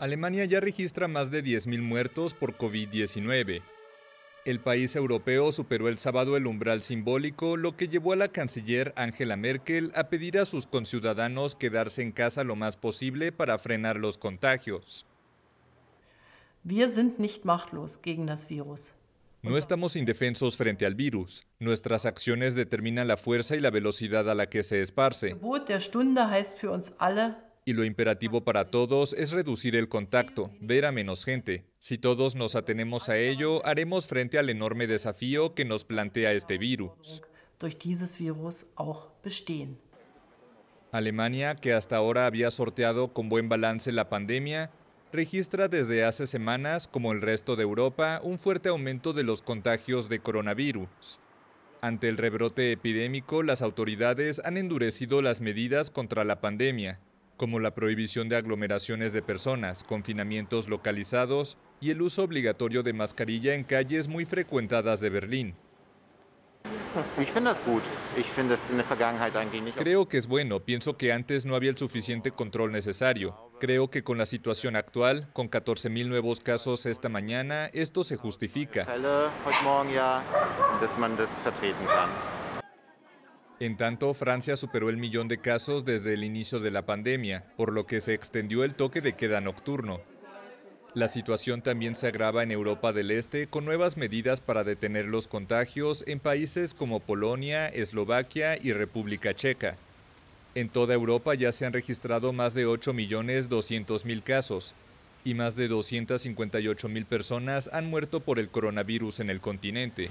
Alemania ya registra más de 10.000 muertos por COVID-19. El país europeo superó el sábado el umbral simbólico, lo que llevó a la canciller Angela Merkel a pedir a sus conciudadanos quedarse en casa lo más posible para frenar los contagios. No estamos indefensos frente al virus. Nuestras acciones determinan la fuerza y la velocidad a la que se esparce. Y lo imperativo para todos es reducir el contacto, ver a menos gente. Si todos nos atenemos a ello, haremos frente al enorme desafío que nos plantea este virus. Alemania, que hasta ahora había sorteado con buen balance la pandemia, registra desde hace semanas, como el resto de Europa, un fuerte aumento de los contagios de coronavirus. Ante el rebrote epidémico, las autoridades han endurecido las medidas contra la pandemia, como la prohibición de aglomeraciones de personas, confinamientos localizados y el uso obligatorio de mascarilla en calles muy frecuentadas de Berlín. Creo que es bueno, pienso que antes no había el suficiente control necesario. Creo que con la situación actual, con 14.000 nuevos casos esta mañana, esto se justifica. En tanto, Francia superó el millón de casos desde el inicio de la pandemia, por lo que se extendió el toque de queda nocturno. La situación también se agrava en Europa del Este con nuevas medidas para detener los contagios en países como Polonia, Eslovaquia y República Checa. En toda Europa ya se han registrado más de millones mil casos y más de mil personas han muerto por el coronavirus en el continente.